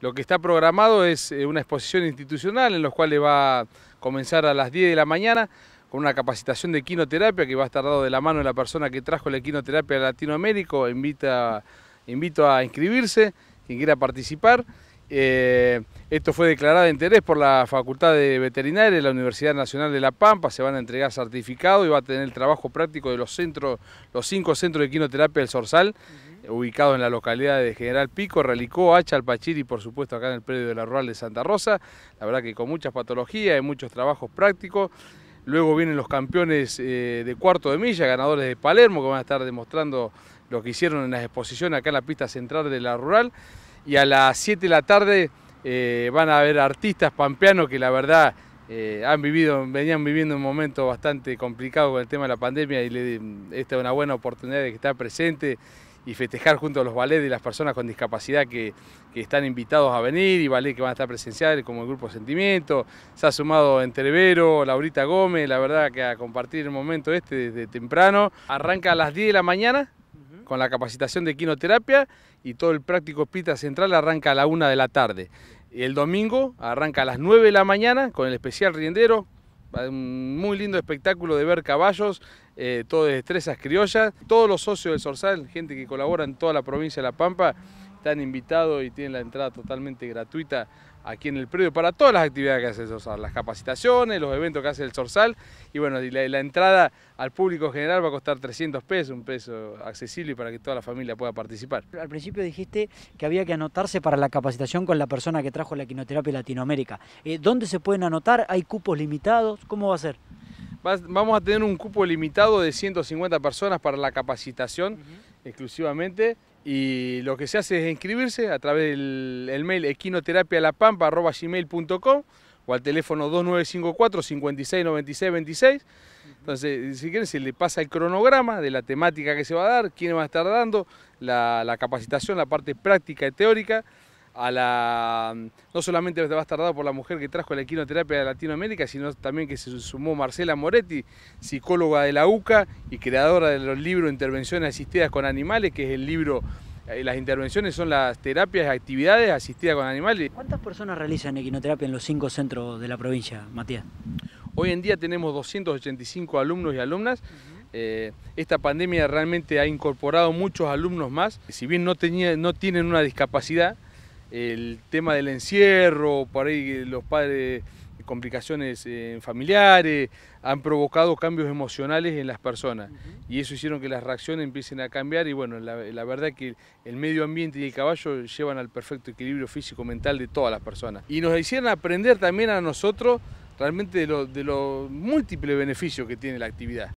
Lo que está programado es eh, una exposición institucional en la cual va a comenzar a las 10 de la mañana con una capacitación de quinoterapia que va a estar dado de la mano de la persona que trajo la quinoterapia a Latinoamérica. Invita, invito a inscribirse, quien quiera participar. Eh, esto fue declarado de interés por la Facultad de Veterinaria de la Universidad Nacional de La Pampa. Se van a entregar certificados y va a tener el trabajo práctico de los centros, los cinco centros de quinoterapia del Sorsal, ubicado ubicados en la localidad de General Pico, Relicó, Hacha, Alpachiri, por supuesto acá en el predio de la Rural de Santa Rosa. La verdad que con muchas patologías y muchos trabajos prácticos. Luego vienen los campeones eh, de cuarto de milla, ganadores de Palermo, que van a estar demostrando lo que hicieron en las exposiciones acá en la pista central de la Rural y a las 7 de la tarde eh, van a haber artistas pampeanos que la verdad eh, han vivido, venían viviendo un momento bastante complicado con el tema de la pandemia y esta es una buena oportunidad de que estar presente y festejar junto a los ballets de las personas con discapacidad que, que, están invitados a venir y ballets que van a estar presenciales como el Grupo Sentimiento. Se ha sumado Entrevero, Laurita Gómez, la verdad que a compartir el momento este desde temprano. Arranca a las 10 de la mañana con la capacitación de quinoterapia y todo el práctico hospital central arranca a la una de la tarde. El domingo arranca a las 9 de la mañana con el especial riendero, un muy lindo espectáculo de ver caballos, eh, todo de destrezas criollas. Todos los socios del Sorsal, gente que colabora en toda la provincia de La Pampa, están invitados y tienen la entrada totalmente gratuita aquí en el predio para todas las actividades que hace el Sorsal, las capacitaciones, los eventos que hace el Sorsal y bueno, la, entrada al público general va a costar 300 pesos, un peso accesible para que toda la familia pueda participar. Al principio dijiste que había que anotarse para la capacitación con la persona que trajo la quinoterapia Latinoamérica. Eh, ¿Dónde se pueden anotar? ¿Hay cupos limitados? ¿Cómo va a ser? vamos a tener un cupo limitado de 150 personas para la capacitación exclusivamente. Y lo que se hace es inscribirse a través del el mail equinoterapialapampa.gmail.com o al teléfono 2954 56 Entonces, si quieren, se le pasa el cronograma de la temática que se va a dar, quién va a estar dando, la capacitación, la parte práctica y teórica a la, no solamente dado por la mujer que trajo la equinoterapia de Latinoamérica, sino también que se sumó Marcela Moretti, psicóloga de la UCA y creadora del libro Intervenciones Asistidas con Animales, que es el libro, eh, las intervenciones son las terapias, actividades asistidas con animales. ¿Cuántas personas realizan equinoterapia en los cinco centros de la provincia, Matías? Hoy en día tenemos 285 alumnos y alumnas. Eh, esta pandemia realmente ha incorporado muchos alumnos más, si bien no, no tienen una discapacidad, el tema del encierro, por ahí los padres, complicaciones eh, familiares, han provocado cambios emocionales en las personas y eso hicieron que las reacciones empiecen a cambiar y bueno, la, verdad que el medio ambiente y el caballo llevan al perfecto equilibrio físico-mental de todas las personas y nos hicieron aprender también a nosotros realmente de los múltiples beneficios que tiene la actividad.